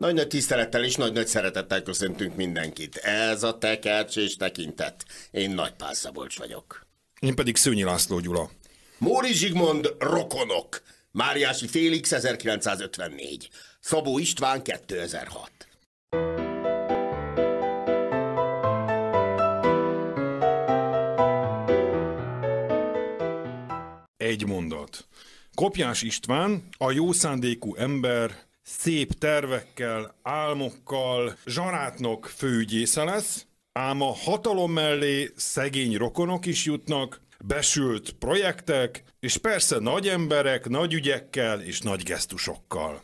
Nagy-nagy tisztelettel és nagy-nagy szeretettel köszöntünk mindenkit. Ez a tekercs és tekintet. Én Nagy Pál Szabolcs vagyok. Én pedig Szőnyi László Gyula. Móri Zsigmond rokonok. Máriási Félix 1954. Szabó István 2006. Egy mondat. Kopjás István, a jó szándékú ember, szép tervekkel, álmokkal zsarátnok főügyésze lesz, ám a hatalom mellé szegény rokonok is jutnak, besült projektek, és persze nagy emberek, nagy ügyekkel és nagy gesztusokkal.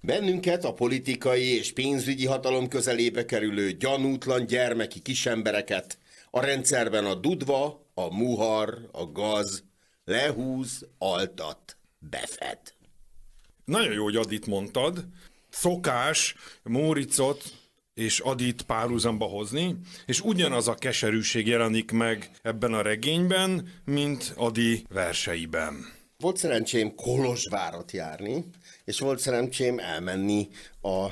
Bennünket a politikai és pénzügyi hatalom közelébe kerülő gyanútlan gyermeki kisembereket a rendszerben a dudva, a muhar, a gaz lehúz, altat, befed. Nagyon jó, hogy Adit mondtad. Szokás Móricot és Adit párhuzamba hozni, és ugyanaz a keserűség jelenik meg ebben a regényben, mint Adi verseiben. Volt szerencsém Kolozsvárat járni, és volt szerencsém elmenni a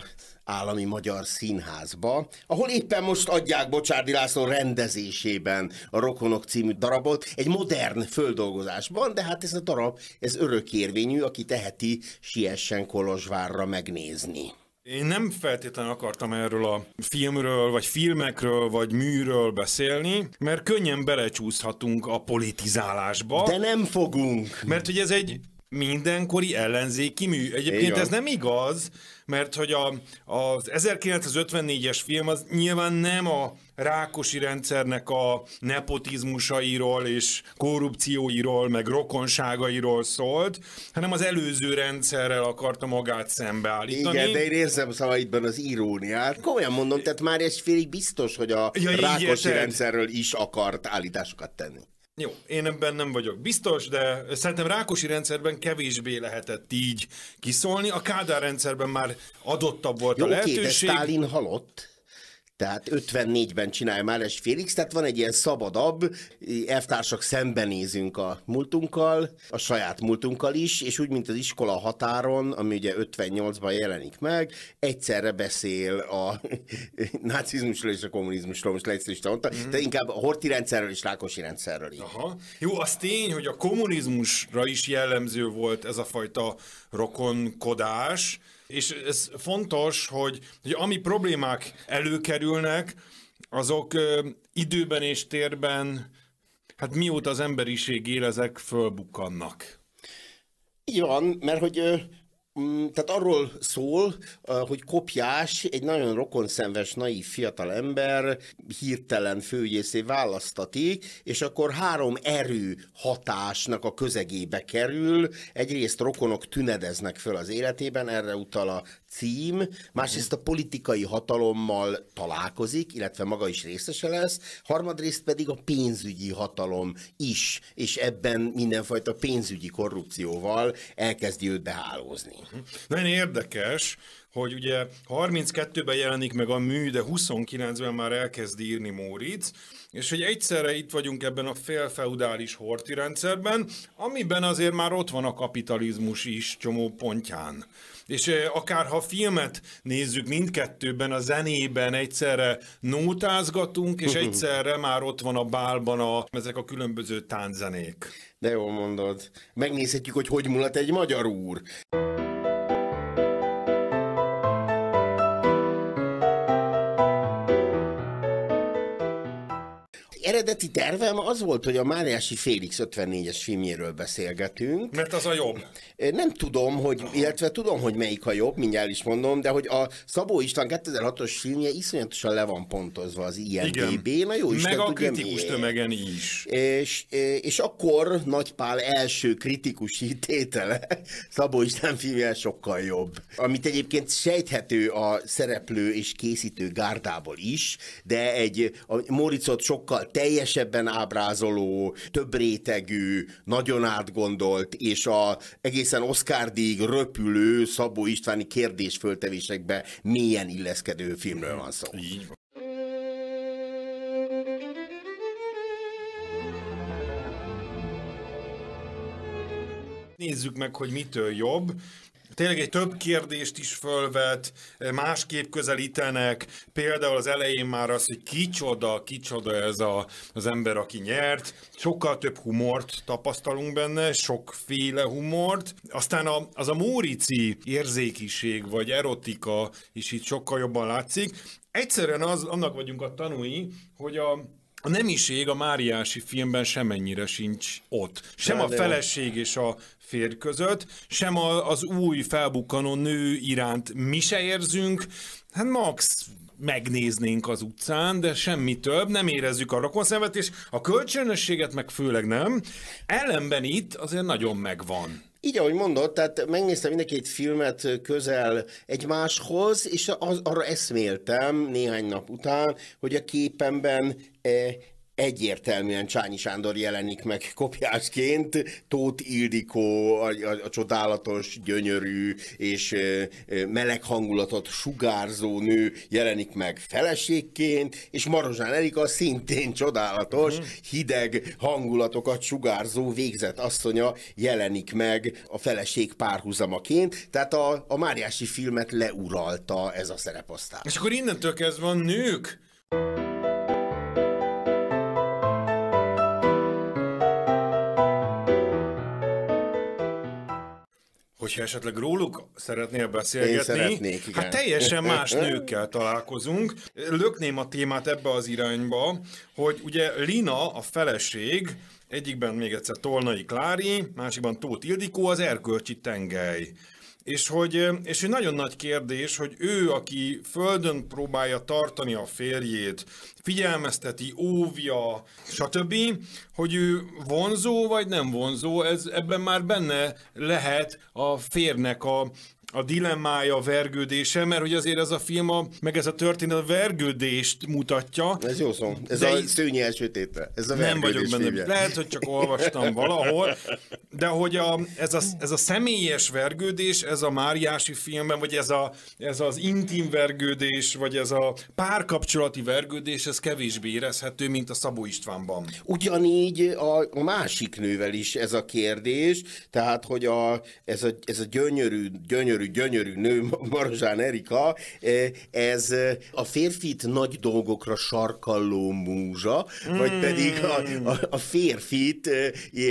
Állami Magyar Színházba, ahol éppen most adják Bocsárdi László rendezésében a Rokonok című darabot, egy modern földolgozásban, de hát ez a darab, ez örökérvényű, aki teheti, siessen Kolozsvárra megnézni. Én nem feltétlenül akartam erről a filmről, vagy filmekről, vagy műről beszélni, mert könnyen belecsúszhatunk a politizálásba. De nem fogunk! Mert hogy ez egy mindenkori ellenzéki mű. Egyébként ez nem igaz, mert hogy a, az 1954-es film az nyilván nem a rákosi rendszernek a nepotizmusairól és korrupcióiról, meg rokonságairól szólt, hanem az előző rendszerrel akarta magát szembeállítani. Igen, de én érzem szavaidban az iróniát. Komolyan mondom, tehát már egy félig biztos, hogy a ja, rákosi érted. rendszerről is akart állításokat tenni. Jó, én ebben nem vagyok biztos, de szerintem Rákosi rendszerben kevésbé lehetett így kiszólni. A Kádár rendszerben már adottabb volt Jó, a lehetőség. Oké, de Stálin halott tehát 54-ben csinálja már és Félix, tehát van egy ilyen szabadabb, elvtársak szembenézünk a múltunkkal, a saját múltunkkal is, és úgy, mint az iskola határon, ami ugye 58-ban jelenik meg, egyszerre beszél a nácizmusról és a kommunizmusról, most leegyszerűsítem, mm. de mhm. inkább a horti rendszerről és rákosi rendszerről. Aha. Jó, az tény, hogy a kommunizmusra is jellemző volt ez a fajta rokonkodás, és ez fontos, hogy, hogy ami problémák előkerülnek, azok ö, időben és térben, hát mióta az emberiség él, ezek fölbukkannak. Így van, mert hogy Mm, tehát arról szól, hogy kopjás, egy nagyon rokonszenves, naív fiatal ember hirtelen főügyészé választatik, és akkor három erő hatásnak a közegébe kerül. Egyrészt rokonok tünedeznek föl az életében, erre utal a cím, másrészt mhm. a politikai hatalommal találkozik, illetve maga is részese lesz, harmadrészt pedig a pénzügyi hatalom is, és ebben mindenfajta pénzügyi korrupcióval elkezdi őt behálózni. Mhm. Nagyon érdekes, hogy ugye 32-ben jelenik meg a mű, de 29-ben már elkezd írni Móricz, és hogy egyszerre itt vagyunk ebben a félfeudális horti rendszerben, amiben azért már ott van a kapitalizmus is csomó pontján. És akár ha filmet nézzük mindkettőben, a zenében egyszerre nótázgatunk, és egyszerre már ott van a bálban a, ezek a különböző tánzenék. De jól mondod. Megnézhetjük, hogy hogy mulat egy magyar úr. eredeti tervem az volt, hogy a Máriási Félix 54-es filmjéről beszélgetünk. Mert az a jobb. Nem tudom, hogy, illetve tudom, hogy melyik a jobb, mindjárt is mondom, de hogy a Szabó István 2006-os filmje iszonyatosan le van pontozva az IMDb-n. A jó Isten Meg a kritikus miért. tömegen is. És, és akkor Nagypál első kritikus hitétele Szabó István filmje sokkal jobb. Amit egyébként sejthető a szereplő és készítő gárdából is, de egy a Móricot sokkal te teljesebben ábrázoló, több rétegű, nagyon átgondolt, és a egészen Oscar díjig röpülő Szabó Istváni kérdésföltevésekbe milyen illeszkedő filmről van szó. Így van. Nézzük meg, hogy mitől jobb tényleg egy több kérdést is fölvet, eh, másképp közelítenek, például az elején már az, hogy kicsoda, kicsoda ez a, az ember, aki nyert, sokkal több humort tapasztalunk benne, sokféle humort, aztán a, az a mórici érzékiség, vagy erotika is itt sokkal jobban látszik, egyszerűen az, annak vagyunk a tanúi, hogy a a nemiség a Máriási filmben semennyire sincs ott. Sem a feleség és a férj között, sem a, az új felbukkanó nő iránt mi se érzünk, hát max megnéznénk az utcán, de semmi több, nem érezzük a rokonszemet, és a kölcsönösséget meg főleg nem. Ellenben itt azért nagyon megvan. Így, ahogy mondod, tehát megnéztem mind két filmet közel egymáshoz, és az, arra eszméltem néhány nap után, hogy a képemben eh, egyértelműen Csányi Sándor jelenik meg kopjásként, Tóth Ildikó a, a, a csodálatos, gyönyörű és meleg hangulatot sugárzó nő jelenik meg feleségként, és Marozsán Erika szintén csodálatos, mhm. hideg hangulatokat sugárzó végzett asszonya jelenik meg a feleség párhuzamaként, tehát a, a Máriási filmet leuralta ez a szereposztály. És akkor innentől kezdve van nők! hogyha esetleg róluk szeretnél beszélgetni, Én szeretnék, hát igen. hát teljesen más nőkkel találkozunk. Lökném a témát ebbe az irányba, hogy ugye Lina, a feleség, egyikben még egyszer Tolnai Klári, másikban Tóth Ildikó, az erkölcsi tengely és hogy, és hogy nagyon nagy kérdés, hogy ő, aki földön próbálja tartani a férjét, figyelmezteti, óvja, stb., hogy ő vonzó vagy nem vonzó, ez ebben már benne lehet a férnek a, a dilemmája, a vergődése, mert hogy azért ez a film, a, meg ez a történet a vergődést mutatja. Ez jó szó. Ez de a í- szőnyi elsötétre. Ez a nem vagyok benne. Filmje. Lehet, hogy csak olvastam valahol, de hogy a, ez, a, ez a személyes vergődés, ez a Máriási filmben, vagy ez, a, ez az intim vergődés, vagy ez a párkapcsolati vergődés, ez kevésbé érezhető, mint a Szabó Istvánban. Ugyanígy a, a másik nővel is ez a kérdés, tehát hogy a, ez, a, ez a gyönyörű, gyönyörű gyönyörű, gyönyörű nő, Marozsán Erika, ez a férfit nagy dolgokra sarkalló múzsa, mm. vagy pedig a, hmm. a, a férfit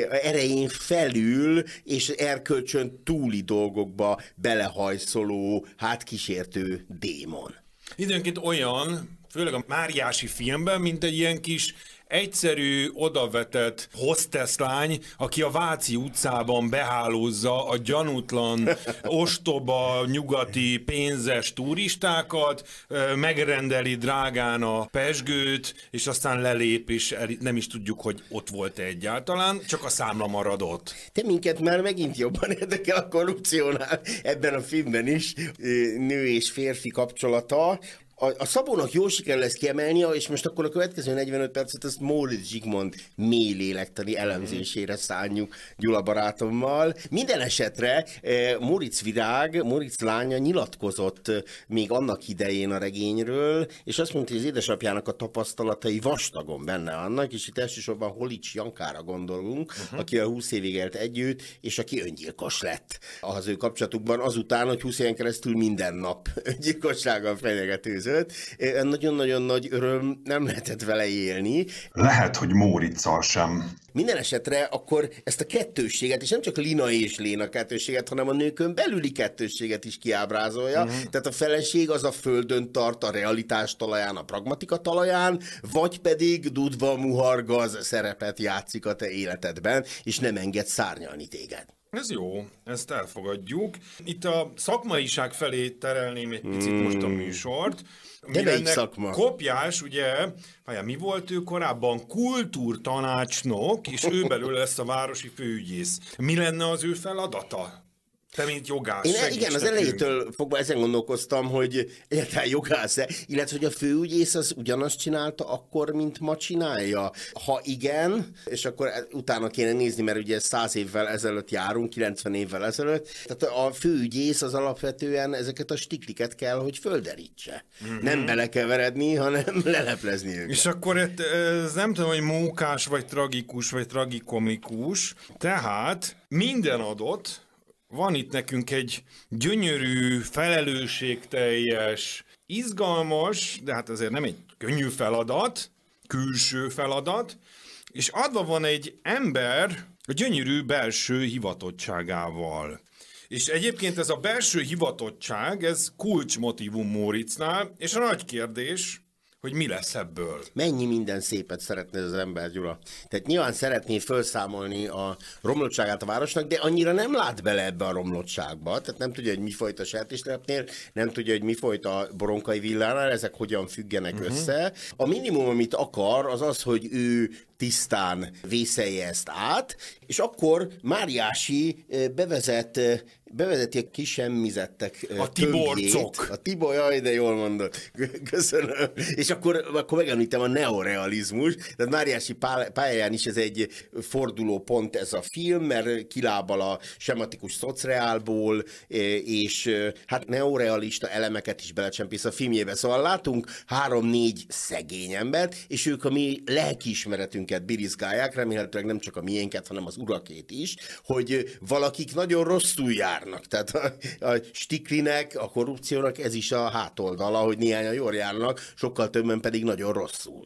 erején felül és erkölcsön túli dolgokba belehajszoló, hát kísértő démon. Időnként olyan, főleg a Máriási filmben, mint egy ilyen kis egyszerű, odavetett hosteszlány, aki a Váci utcában behálózza a gyanútlan, ostoba, nyugati, pénzes turistákat, megrendeli drágán a pesgőt, és aztán lelép, és nem is tudjuk, hogy ott volt-e egyáltalán, csak a számla maradott. Te minket már megint jobban érdekel a korrupciónál ebben a filmben is, nő és férfi kapcsolata, a, a Szabónak jól sikerül lesz kiemelnia, és most akkor a következő 45 percet ezt Móricz Zsigmond mély lélektani elemzésére szánjuk Gyula barátommal. Minden esetre eh, Móricz Virág, Móricz lánya nyilatkozott eh, még annak idején a regényről, és azt mondta, hogy az édesapjának a tapasztalatai vastagon benne annak, és itt elsősorban Holics Jankára gondolunk, uh-huh. aki a 20 évig élt együtt, és aki öngyilkos lett az ő kapcsolatukban azután, hogy 20 éven keresztül minden nap öngyilkossággal fenyegetőző között. Nagyon-nagyon nagy öröm nem lehetett vele élni. Lehet, hogy Móriccal sem. Minden esetre akkor ezt a kettősséget, és nem csak Lina és Léna kettősséget, hanem a nőkön belüli kettősséget is kiábrázolja. Mm-hmm. Tehát a feleség az a földön tart a realitás talaján, a pragmatika talaján, vagy pedig dudva muhargaz szerepet játszik a te életedben, és nem enged szárnyalni téged. Ez jó, ezt elfogadjuk. Itt a szakmaiság felé terelném egy picit hmm. most a műsort. De szakma? Kopjás, ugye, vajon mi volt ő korábban? Kultúrtanácsnok, és ő belül lesz a városi főügyész. Mi lenne az ő feladata? Te, mint jogász. Én e- igen, az elejétől fogva ezen gondolkoztam, hogy egyáltalán jogász-e, illetve hogy a főügyész az ugyanazt csinálta akkor, mint ma csinálja. Ha igen, és akkor e- utána kéne nézni, mert ugye száz évvel ezelőtt járunk, 90 évvel ezelőtt, tehát a főügyész az alapvetően ezeket a stikliket kell, hogy földerítse. Mm-hmm. Nem belekeveredni, hanem leleplezni őket. És akkor ez nem tudom, hogy mókás, vagy tragikus, vagy tragikomikus, tehát minden adott, van itt nekünk egy gyönyörű, felelősségteljes, izgalmas, de hát azért nem egy könnyű feladat, külső feladat, és adva van egy ember a gyönyörű belső hivatottságával. És egyébként ez a belső hivatottság, ez kulcsmotívum Móricznál, és a nagy kérdés, hogy mi lesz ebből. Mennyi minden szépet szeretne az ember, Gyula. Tehát nyilván szeretné felszámolni a romlottságát a városnak, de annyira nem lát bele ebbe a romlottságba. Tehát nem tudja, hogy mi folyt a sertéstelepnél, nem tudja, hogy mi folyt a boronkai villánál, ezek hogyan függenek uh-huh. össze. A minimum, amit akar, az az, hogy ő tisztán vészelje ezt át, és akkor Máriási eh, bevezet eh, bevezeti a kisemmizettek A Tiborcok. A Tibor, jaj, de jól mondott. Köszönöm. És akkor, akkor megemlítem a neorealizmus. Tehát Máriási pályán is ez egy forduló pont ez a film, mert kilábal a sematikus szociálból e, és hát neorealista elemeket is belecsempész a filmjébe. Szóval látunk három-négy szegény embert, és ők a mi lelkiismeretünket birizgálják, remélhetőleg nem csak a miénket, hanem az urakét is, hogy valakik nagyon rosszul jár járnak. Tehát a, a stiklinek, a korrupciónak ez is a hátoldala, hogy néhányan jól járnak, sokkal többen pedig nagyon rosszul.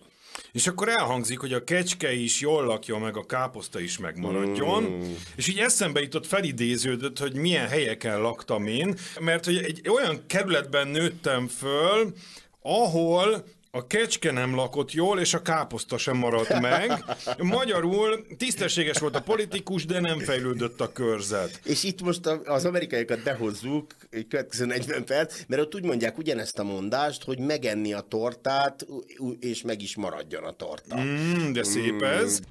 És akkor elhangzik, hogy a kecske is jól lakja meg, a káposzta is megmaradjon. Mm. És így eszembe jutott felidéződött, hogy milyen helyeken laktam én, mert hogy egy olyan kerületben nőttem föl, ahol a kecske nem lakott jól, és a káposzta sem maradt meg. Magyarul tisztességes volt a politikus, de nem fejlődött a körzet. És itt most az amerikaiakat behozzuk, egy következő 40 perc, mert ott úgy mondják ugyanezt a mondást, hogy megenni a tortát, és meg is maradjon a torta. Mm, de szép mm. ez. Mm.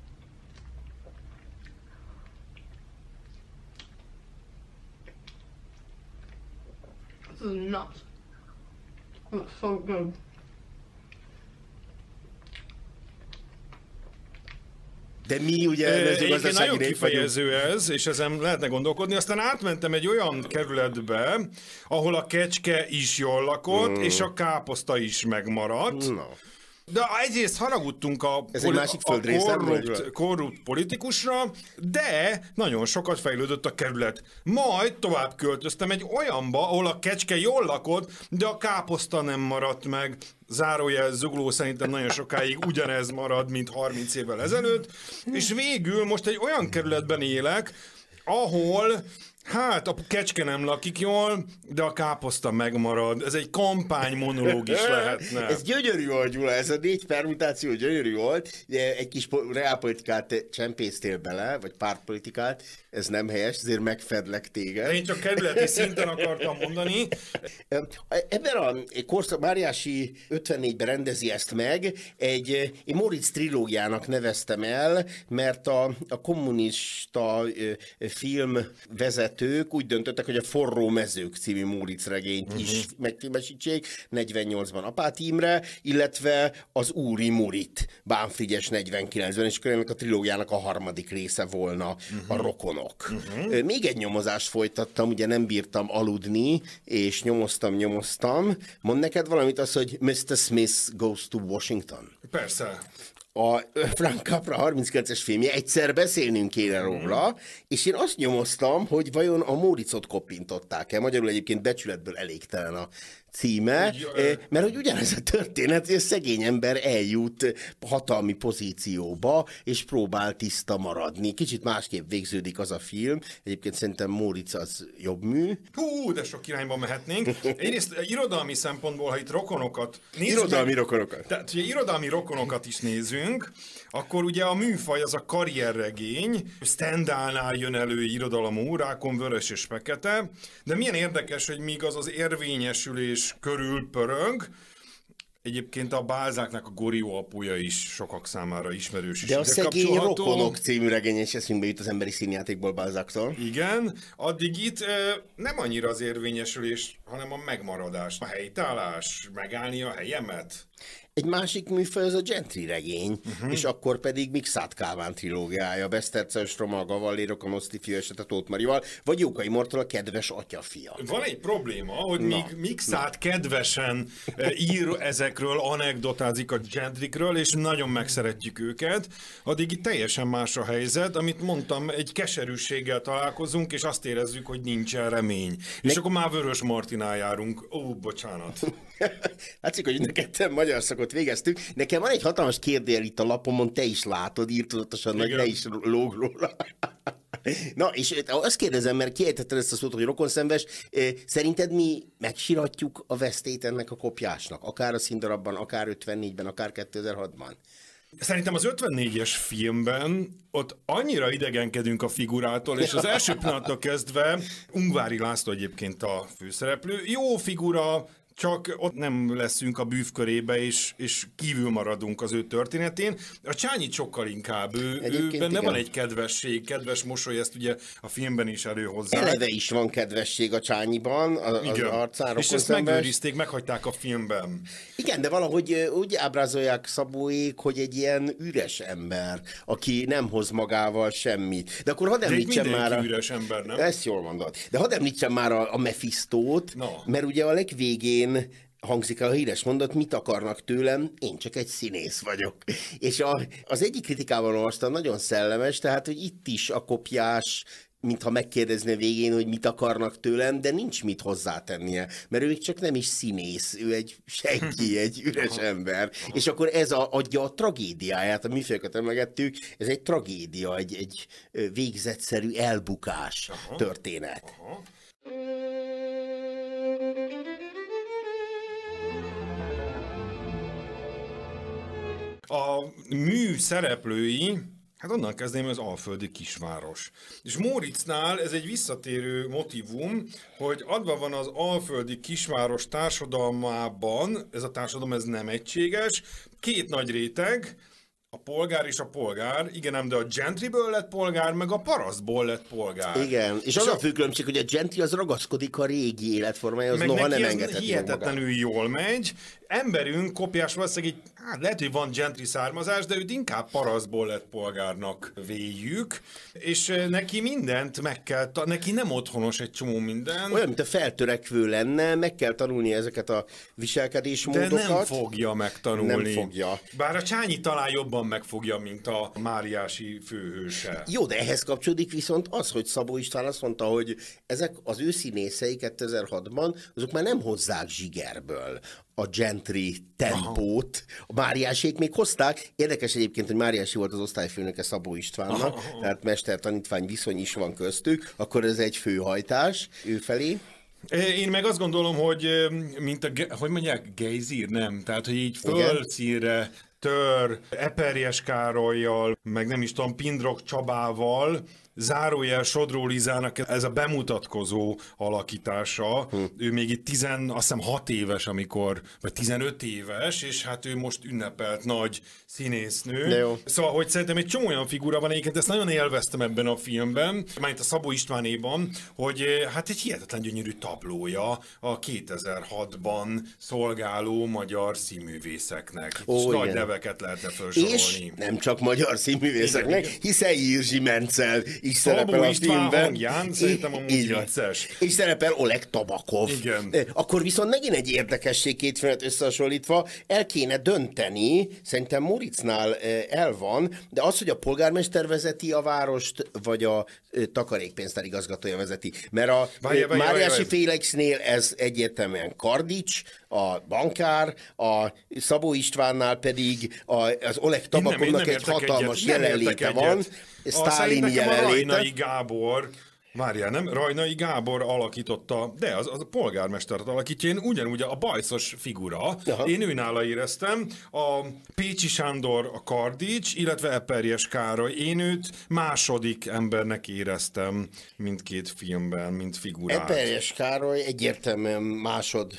This is nuts. It's so good. De mi ugye ez nagyon kifejező vagyunk. ez, és ezen lehetne gondolkodni. Aztán átmentem egy olyan kerületbe, ahol a kecske is jól lakott, mm. és a káposzta is megmaradt. No. De egyrészt haragudtunk a, Ez poli- egy másik a korrupt, korrupt politikusra, de nagyon sokat fejlődött a kerület. Majd tovább költöztem egy olyanba, ahol a kecske jól lakott, de a káposzta nem maradt meg. Zárójel zugló szerintem nagyon sokáig ugyanez marad, mint 30 évvel ezelőtt. És végül most egy olyan kerületben élek, ahol Hát, a kecske nem lakik jól, de a káposzta megmarad. Ez egy kampány monológ is lehetne. ez gyönyörű volt, Gyula, ez a négy permutáció gyönyörű volt. Egy kis reálpolitikát csempésztél bele, vagy pártpolitikát, ez nem helyes, ezért megfedlek téged. De én csak kerületi szinten akartam mondani. Ebben a korszak, Máriási 54-ben rendezi ezt meg, egy, egy Moritz trilógiának neveztem el, mert a, a kommunista film vezet vezetők úgy döntöttek, hogy a Forró mezők című Múric regényt uh-huh. is megfilmesítsék, 48-ban Apát Imre, illetve az Úri Murit, Bánfrigyes 49-ben, és akkor ennek a trilógiának a harmadik része volna uh-huh. a Rokonok. Uh-huh. Még egy nyomozást folytattam, ugye nem bírtam aludni, és nyomoztam, nyomoztam. Mond neked valamit az, hogy Mr. Smith goes to Washington? Persze a Frank Capra 39-es filmje, egyszer beszélnünk kéne mhm. róla, és én azt nyomoztam, hogy vajon a Móricot koppintották-e. Magyarul egyébként becsületből elégtelen a címe, Úgy, eh, mert hogy ugyanez a történet, hogy a szegény ember eljut hatalmi pozícióba, és próbál tiszta maradni. Kicsit másképp végződik az a film. Egyébként szerintem Móric az jobb mű. Hú, de sok irányba mehetnénk. Egyrészt eh, irodalmi szempontból, ha itt rokonokat nézünk. Irodalmi rokonokat. Tehát, hogyha irodalmi rokonokat is nézünk, akkor ugye a műfaj az a karrierregény, Stendhalnál jön elő irodalom órákon, vörös és fekete, de milyen érdekes, hogy míg az az érvényesülés is körül pörög. Egyébként a bázáknak a Gorió apuja is sokak számára ismerős is. De a szegény rokonok című regény is eszünkbe jut az emberi színjátékból bázáktól. Igen, addig itt nem annyira az érvényesülés, hanem a megmaradás, a helytállás, megállni a helyemet. Egy másik műfaj az a gentry regény, uh-huh. és akkor pedig Mixát Kálván trilógiája, Beszterce, Stroma, Gavallérok, a Noszti fia hát a Tóth Marival, vagy Jókai Mortal a kedves atyafia. Van egy probléma, hogy míg Mixát kedvesen e, ír ezekről, anekdotázik a gentrykről, és nagyon megszeretjük őket, addig teljesen más a helyzet, amit mondtam, egy keserűséggel találkozunk, és azt érezzük, hogy nincsen remény. Ne... És akkor már Vörös Martinál járunk. Ó, bocsánat. Látszik, hogy neked magyar szakot végeztük. Nekem van egy hatalmas kérdél itt a lapomon, te is látod, írtudatosan, hogy ne is lóg róla. Na, és azt kérdezem, mert kiejtetted ezt a szót, hogy rokonszenves, szerinted mi megsiratjuk a vesztét ennek a kopjásnak? Akár a színdarabban, akár 54-ben, akár 2006-ban? Szerintem az 54-es filmben ott annyira idegenkedünk a figurától, és az első pillanattól kezdve Ungvári László egyébként a főszereplő. Jó figura, csak ott nem leszünk a bűvkörébe, és, és kívül maradunk az ő történetén. A csányi sokkal inkább, ő, ő benne van egy kedvesség, kedves mosoly, ezt ugye a filmben is előhozzá. Eleve is van kedvesség a Csányiban, a, az arcára. És ezt megőrizték, meghagyták a filmben. Igen, de valahogy úgy ábrázolják Szabóék, hogy egy ilyen üres ember, aki nem hoz magával semmit. De akkor hadd említsem már... A... üres ember, nem? Ezt jól mondod. De hadd említsem már a, a Mephistót, no. mert ugye a legvégén végén hangzik el a híres mondat, mit akarnak tőlem, én csak egy színész vagyok. És a, az egyik kritikában olvastam nagyon szellemes, tehát, hogy itt is a kopjás mintha megkérdezne végén, hogy mit akarnak tőlem, de nincs mit hozzátennie, mert ő csak nem is színész, ő egy senki, egy üres ember. És akkor ez a, adja a tragédiáját, a műfajokat emlegettük, ez egy tragédia, egy, egy végzetszerű elbukás Aha. történet. Aha. a mű szereplői, hát onnan kezdném, az Alföldi kisváros. És Móricznál ez egy visszatérő motivum, hogy adva van az Alföldi kisváros társadalmában, ez a társadalom ez nem egységes, két nagy réteg, a polgár és a polgár, igen, de a gentryből lett polgár, meg a parasztból lett polgár. Igen, és, és az a, a fő különbség, hogy a gentry az ragaszkodik a régi életformájához, noha nem engedheti hihetetlenül magát. jól megy, emberünk, Kopjás valószínűleg egy, hát lehet, hogy van gentri származás, de őt inkább paraszból lett polgárnak véjük, és neki mindent meg kell, neki nem otthonos egy csomó minden. Olyan, mint a feltörekvő lenne, meg kell tanulni ezeket a viselkedésmódokat. De nem fogja megtanulni. Nem fogja. Bár a Csányi talán jobban megfogja, mint a Máriási főhőse. Jó, de ehhez kapcsolódik viszont az, hogy Szabó István azt mondta, hogy ezek az ő színészei 2006-ban, azok már nem hozzák zsigerből a gentry tempót. Aha. A Máriásék még hozták. Érdekes egyébként, hogy Máriási volt az osztályfőnöke Szabó Istvánnak, aha, aha. tehát mester-tanítvány viszony is van köztük, akkor ez egy főhajtás ő felé. Én meg azt gondolom, hogy mint a, hogy mondják, gejzír, nem? Tehát, hogy így fölcíre tör, Eperjes Károlyjal, meg nem is tudom, Pindrok Csabával, zárójel Sodró Lizának ez a bemutatkozó alakítása, hm. ő még itt 10, azt hiszem 6 éves, amikor, vagy 15 éves, és hát ő most ünnepelt nagy színésznő. De jó. Szóval, hogy szerintem egy csomó olyan figura van, egyébként ezt nagyon élveztem ebben a filmben, mert a Szabó Istvánéban, hogy eh, hát egy hihetetlen gyönyörű tablója a 2006-ban szolgáló magyar színművészeknek. Ó, és nagy neveket lehetne felsorolni. És nem csak magyar színművészeknek, igen, hiszen Jirzsi Mencel is szerepel Szabó a filmben. Hangján, szerintem amúgy így vicces. És szerepel Oleg Tabakov. Igen. Akkor viszont megint egy érdekesség két filmet összehasonlítva, el kéne dönteni, szerintem Móricnál el van, de az, hogy a polgármester vezeti a várost, vagy a takarékpénztár igazgatója vezeti. Mert a várja, várja, Máriási várja. Félixnél ez egyértelműen Kardics, a bankár, a Szabó Istvánnál pedig a, az Oleg Tabakovnak egy hatalmas jelenléte van. Egyet Sztálin jelenléte. Rajnai Gábor Várjál, nem? Rajnai Gábor alakította, de az, az a polgármestert alakítja, én ugyanúgy a bajszos figura, Aha. én őnála éreztem, a Pécsi Sándor a Kardics, illetve Eperjes Károly, én őt második embernek éreztem mindkét filmben, mint figurát. Eperjes Károly egyértelműen másod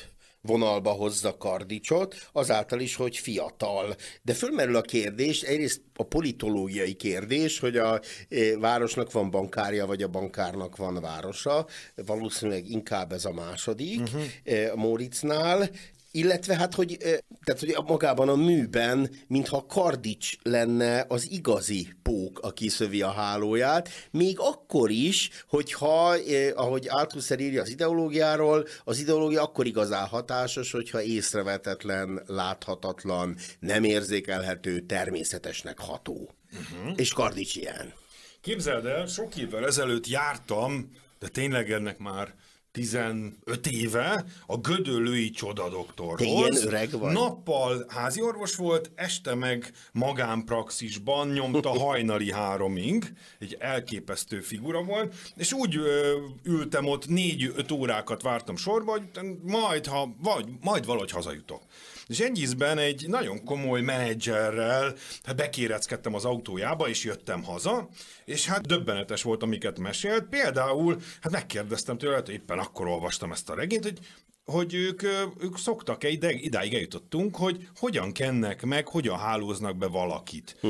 vonalba hozza Kardicsot, azáltal is, hogy fiatal. De fölmerül a kérdés, egyrészt a politológiai kérdés, hogy a e, városnak van bankárja, vagy a bankárnak van városa, valószínűleg inkább ez a második uh-huh. Mhm. E, Móricznál, illetve hát, hogy, tehát, hogy magában a műben, mintha Kardics lenne az igazi pók, aki szövi a hálóját, még akkor is, hogyha, eh, ahogy Althusser írja az ideológiáról, az ideológia akkor igazán hatásos, hogyha észrevetetlen, láthatatlan, nem érzékelhető, természetesnek ható. Uh-huh. És Kardics ilyen. Képzeld el, sok évvel ezelőtt jártam, de tényleg ennek már 15 éve a Gödöllői csoda doktor ilyen öreg vagy. Nappal orvos volt, este meg magánpraxisban nyomta hajnali háromig, egy elképesztő figura volt, és úgy ö, ültem ott 4-5 órákat vártam sorba, hogy majd, ha, vagy, majd valahogy hazajutok. És egy ízben egy nagyon komoly menedzserrel hát bekéreckedtem az autójába, és jöttem haza, és hát döbbenetes volt, amiket mesélt. Például, hát megkérdeztem tőle, hogy hát éppen akkor olvastam ezt a regényt, hogy hogy ők, ők szoktak-e, ide, idáig eljutottunk, hogy hogyan kennek meg, hogyan hálóznak be valakit. Hm.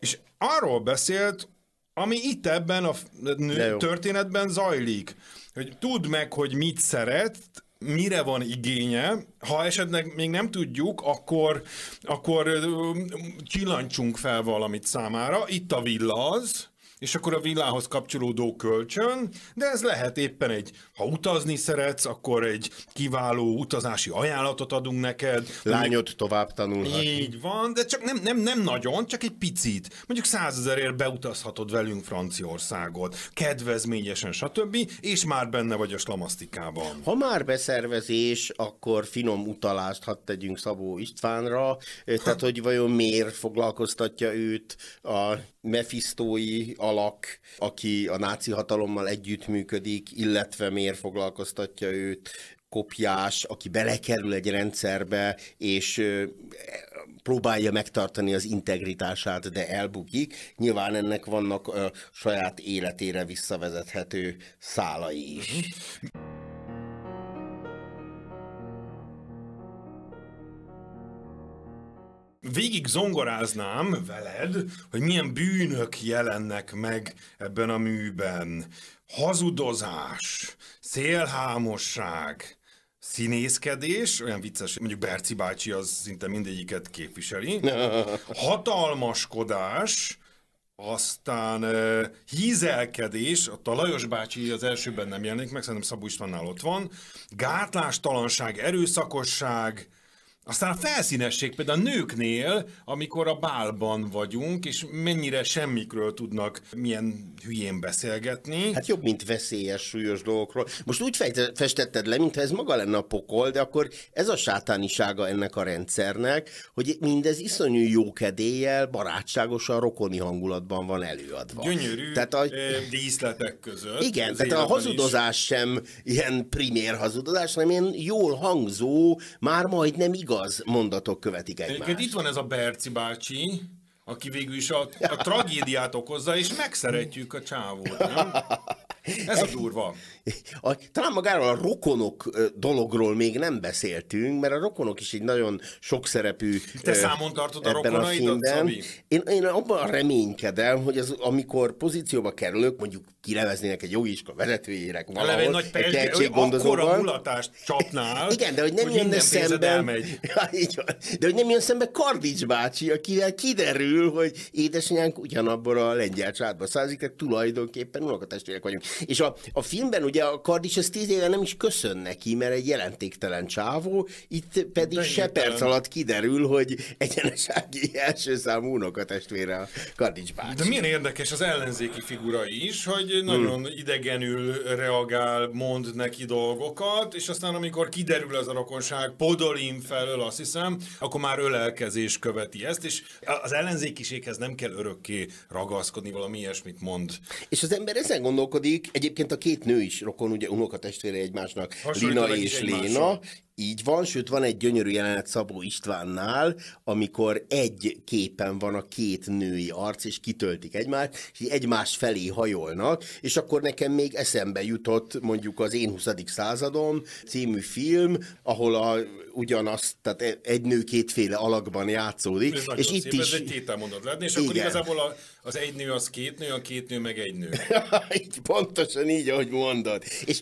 És arról beszélt, ami itt ebben a történetben zajlik. Hogy tudd meg, hogy mit szeret, mire van igénye. Ha esetleg még nem tudjuk, akkor, akkor csillancsunk fel valamit számára. Itt a villaz, és akkor a villához kapcsolódó kölcsön, de ez lehet éppen egy, ha utazni szeretsz, akkor egy kiváló utazási ajánlatot adunk neked. Lányod tovább tanulhat. Így van, de csak nem, nem, nem nagyon, csak egy picit. Mondjuk százezerért beutazhatod velünk Franciaországot, kedvezményesen, stb., és már benne vagy a slamasztikában. Ha már beszervezés, akkor finom utalást hadd tegyünk Szabó Istvánra, tehát hogy vajon miért foglalkoztatja őt a mefisztói alak, aki a náci hatalommal együttműködik, illetve miért foglalkoztatja őt kopjás, aki belekerül egy rendszerbe, és próbálja megtartani az integritását, de elbukik. Nyilván ennek vannak a saját életére visszavezethető szálai is. Uh-huh. végig zongoráznám veled, hogy milyen bűnök jelennek meg ebben a műben. Hazudozás, szélhámosság, színészkedés, olyan vicces, mondjuk Berci bácsi az szinte mindegyiket képviseli, hatalmaskodás, aztán uh, hízelkedés, ott a Lajos bácsi az elsőben nem jelenik meg, szerintem Szabó Istvánnál ott van, gátlástalanság, erőszakosság, aztán a felszínesség például a nőknél, amikor a bálban vagyunk, és mennyire semmikről tudnak milyen hülyén beszélgetni. Hát jobb, mint veszélyes, súlyos dolgokról. Most úgy festetted le, mintha ez maga lenne a pokol, de akkor ez a sátánisága ennek a rendszernek, hogy mindez iszonyú jókedéllyel, barátságosan, rokoni hangulatban van előadva. Gyönyörű tehát a... díszletek között. Igen, tehát a hazudozás is. sem ilyen primér hazudozás, hanem ilyen jól hangzó, már majdnem igaz igaz mondatok követik egymást. Egyébként itt van ez a Berci bácsi, aki végül is a, a tragédiát okozza, és megszeretjük a csávót, nem? Ez a durva a, talán magáról a rokonok dologról még nem beszéltünk, mert a rokonok is egy nagyon sokszerepű Te ö, számon tartod a rokonaidat, a Én, én abban reménykedem, hogy az, amikor pozícióba kerülök, mondjuk kineveznének egy jogiska vezetőjének valahol, egy nagy akkora mulatást csapnál, Igen, de hogy nem hogy jönne szembe, de hogy nem jön szembe Kardics bácsi, akivel kiderül, hogy édesanyánk ugyanabban a lengyel családban százik, tehát tulajdonképpen unokatestvérek vagyunk. És a, a filmben ugye Ugye a Kardis az tíz éve nem is köszön neki, mert egy jelentéktelen csávó, itt pedig se perc alatt kiderül, hogy egyenesági első számú unokatestvére a Kardis bácsi. De milyen érdekes az ellenzéki figura is, hogy nagyon hmm. idegenül reagál, mond neki dolgokat, és aztán amikor kiderül az a rokonság Podolin felől, azt hiszem, akkor már ölelkezés követi ezt, és az ellenzékiséghez nem kell örökké ragaszkodni, valami ilyesmit mond. És az ember ezen gondolkodik, egyébként a két nő is rokon, ugye unokatestvére egymásnak, egymásnak, Lina és Léna, így van, sőt van egy gyönyörű jelenet Szabó Istvánnál, amikor egy képen van a két női arc, és kitöltik egymást, és egymás felé hajolnak, és akkor nekem még eszembe jutott mondjuk az Én 20. századom című film, ahol a, ugyanazt, tehát e, egy nő kétféle alakban játszódik. Ez és itt szép, is... ez egy tételmondat lenni, és Igen. akkor igazából a, az egy nő az két nő, a két nő meg egy nő. Így pontosan így, ahogy mondod. És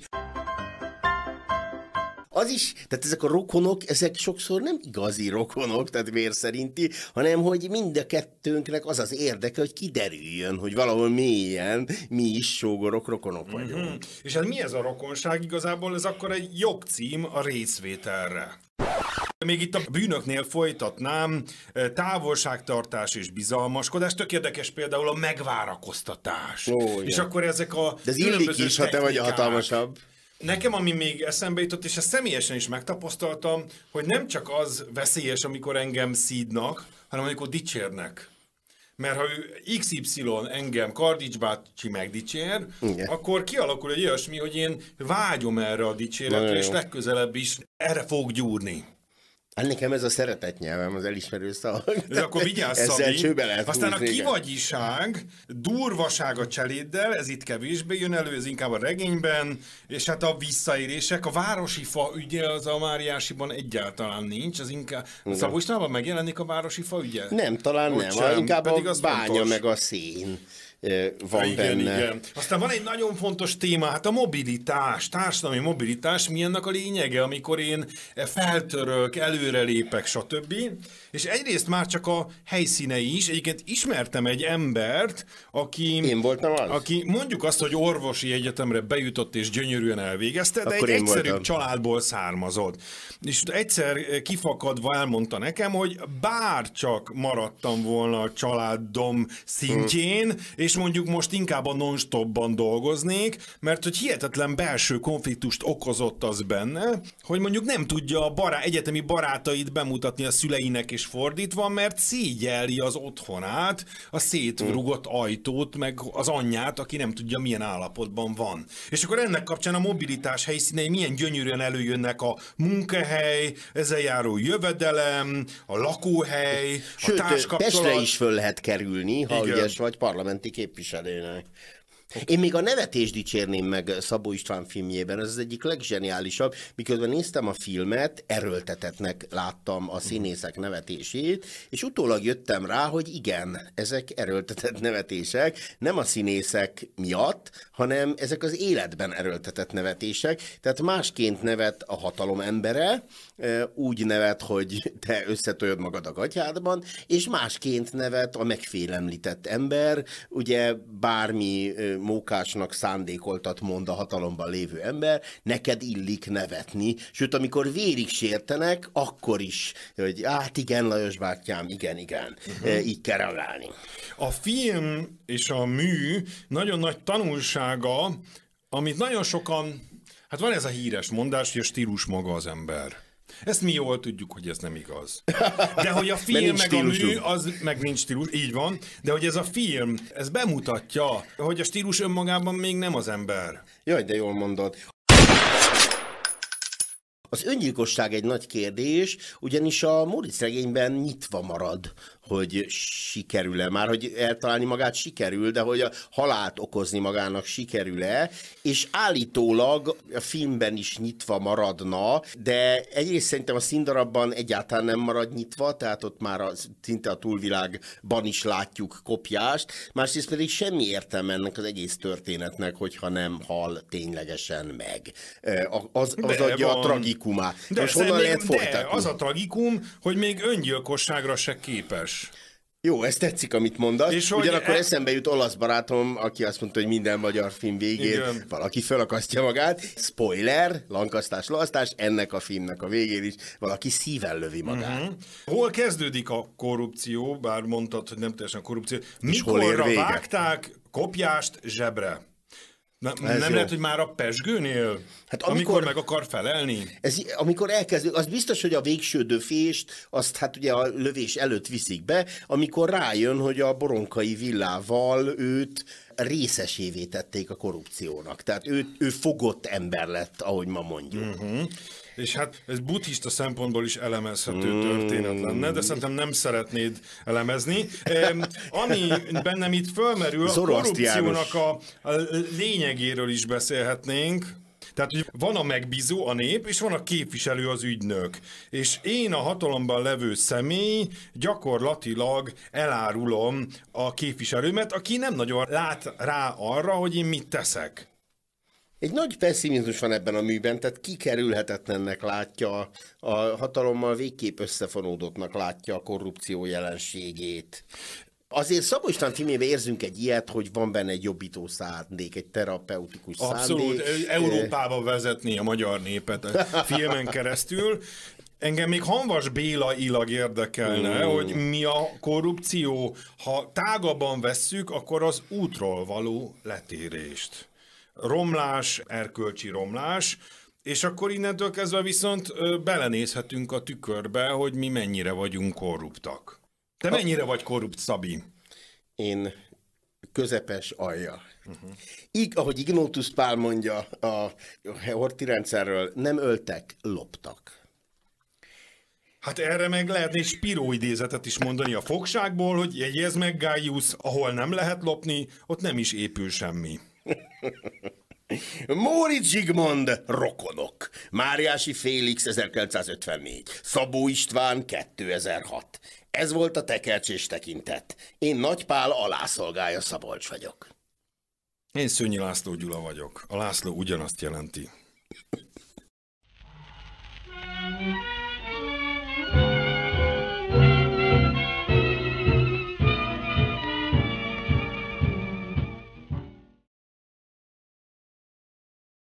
az is, tehát ezek a rokonok, ezek sokszor nem igazi rokonok, tehát vér szerinti, hanem hogy mind a kettőnknek az az érdeke, hogy kiderüljön, hogy valahol mélyen mi is sógorok, rokonok vagyunk. Mm-hmm. És hát mi ez a rokonság igazából? Ez akkor egy jogcím a részvételre. Még itt a bűnöknél folytatnám, e, távolságtartás és bizalmaskodás, tök érdekes például a megvárakoztatás. Ó, és akkor ezek a... De ez illik is, technikák. ha te vagy a hatalmasabb. Nekem, ami még eszembe jutott, és ezt személyesen is megtapasztaltam, hogy nem csak az veszélyes, amikor engem szídnak, hanem amikor dicsérnek. Mert ha ő XY engem Kardics bácsi megdicsér, Igen. akkor kialakul egy olyasmi, hogy én vágyom erre a dicséretre, és legközelebb is erre fog gyúrni. Hát nekem ez a szeretet nyelvem, az elismerő szavak. De akkor vigyázz, Ezzel Szabi. lehet Aztán a kivagyiság, durvaság a cseléddel, ez itt kevésbé jön elő, ez inkább a regényben, és hát a visszaérések, a városi fa ügye az a Máriásiban egyáltalán nincs, az inkább, Szabó Szabostában megjelenik a városi fa ügye? Nem, talán Úgy nem, sem, inkább pedig a bánya fontos. meg a szín van igen, benne. Igen. Aztán van egy nagyon fontos téma, hát a mobilitás, társadalmi mobilitás, mi ennek a lényege, amikor én feltörök, előrelépek, stb és egyrészt már csak a helyszínei is, egyébként ismertem egy embert, aki... Én voltam az? Aki mondjuk azt, hogy orvosi egyetemre bejutott és gyönyörűen elvégezte, de Akkor egy egyszerű voltam. családból származott. És egyszer kifakadva elmondta nekem, hogy bár csak maradtam volna a családom szintjén, hmm. és mondjuk most inkább a non-stopban dolgoznék, mert hogy hihetetlen belső konfliktust okozott az benne, hogy mondjuk nem tudja a bará- egyetemi barátait bemutatni a szüleinek és fordítva, mert szégyeli az otthonát, a szétrugott ajtót, meg az anyját, aki nem tudja, milyen állapotban van. És akkor ennek kapcsán a mobilitás helyszínei milyen gyönyörűen előjönnek a munkahely, ezzel járó jövedelem, a lakóhely, Sőt, a társkapcsolat. Sőt, is föl lehet kerülni, ha Igen. ügyes vagy parlamenti képviselőnek. Okay. Én még a nevetés dicsérném meg Szabó István filmjében, ez az egyik leggeniálisabb. Miközben néztem a filmet, erőltetetnek láttam a mhm. színészek nevetését, és utólag jöttem rá, hogy igen, ezek erőltetett nevetések, nem a színészek miatt, hanem ezek az életben erőltetett nevetések, tehát másként nevet a hatalom embere, úgy nevet, hogy te összetöljöd magad a gatyádban, és másként nevet a megfélemlített ember, ugye bármi mókásnak szándékoltat mond a hatalomban lévő ember, neked illik nevetni, sőt, amikor vérig sértenek, akkor is, hogy hát igen, Lajos bátyám, igen, igen, uh-huh. így kell reagálni. A film és a mű nagyon nagy tanulsága, amit nagyon sokan, hát van ez a híres mondás, hogy a stílus maga az ember. Ezt mi jól tudjuk, hogy ez nem igaz. De hogy a film meg a mű, az meg nincs stílus, így van, de hogy ez a film, ez bemutatja, hogy a stílus önmagában még nem az ember. Jaj, de jól mondod. Az öngyilkosság egy nagy kérdés, ugyanis a Móricz regényben nyitva marad hogy sikerül-e már, hogy eltalálni magát sikerül, de hogy a halált okozni magának sikerül-e, és állítólag a filmben is nyitva maradna, de egyrészt szerintem a színdarabban egyáltalán nem marad nyitva, tehát ott már a, szinte a túlvilágban is látjuk kopjást, másrészt pedig semmi értelme ennek az egész történetnek, hogyha nem hal ténylegesen meg. Az, az adja van. a tragikumát. De, Most honnan lehet de, az a tragikum, hogy még öngyilkosságra se képes. Jó, ez tetszik, amit mondasz. És Ugyanakkor e... eszembe jut olasz barátom, aki azt mondta, hogy minden magyar film végén Igen. valaki felakasztja magát. Spoiler, lankasztás, lasztás, ennek a filmnek a végén is valaki szíven lövi magát. Mm-hmm. Hol kezdődik a korrupció, bár mondtad, hogy nem teljesen korrupció, mikorra vágták kopjást zsebre? Na, nem jó. lehet, hogy már a pesgőnél? Hát amikor, amikor meg akar felelni? Ez, amikor elkezdődik, az biztos, hogy a végső döfést, azt hát ugye a lövés előtt viszik be, amikor rájön, hogy a boronkai villával őt részesévé tették a korrupciónak. Tehát ő, ő fogott ember lett, ahogy ma mondjuk. Uh-huh és hát ez buddhista szempontból is elemezhető mm. történet lenne, de szerintem nem szeretnéd elemezni. Ami bennem itt fölmerül, a korrupciónak a lényegéről is beszélhetnénk, tehát, hogy van a megbízó, a nép, és van a képviselő, az ügynök. És én a hatalomban levő személy gyakorlatilag elárulom a képviselőmet, aki nem nagyon lát rá arra, hogy én mit teszek. Egy nagy pessimizmus van ebben a műben, tehát kikerülhetetlennek látja, a hatalommal végképp összefonódottnak látja a korrupció jelenségét. Azért Szabó István filmjében érzünk egy ilyet, hogy van benne egy jobbító szándék, egy terapeutikus szándék. Abszolút, Európába vezetni a magyar népet a filmen keresztül. Engem még Hanvas Béla ilag érdekelne, mm. hogy mi a korrupció. Ha tágabban vesszük, akkor az útról való letérést romlás, erkölcsi romlás, és akkor innentől kezdve viszont belenézhetünk a tükörbe, hogy mi mennyire vagyunk korruptak. Te mennyire vagy korrupt, Szabi? Én közepes alja. Uh-huh. Így, ahogy Ignótus Pál mondja a horti rendszerről, nem öltek, loptak. Hát erre meg lehet egy Spiró idézetet is mondani a fogságból, hogy jegyez meg Gaius, ahol nem lehet lopni, ott nem is épül semmi. Móri Zsigmond, rokonok. Máriási Félix, 1954. Szabó István, 2006. Ez volt a tekercsés tekintet. Én Nagypál alászolgája Szabolcs vagyok. Én Szőnyi László Gyula vagyok. A László ugyanazt jelenti.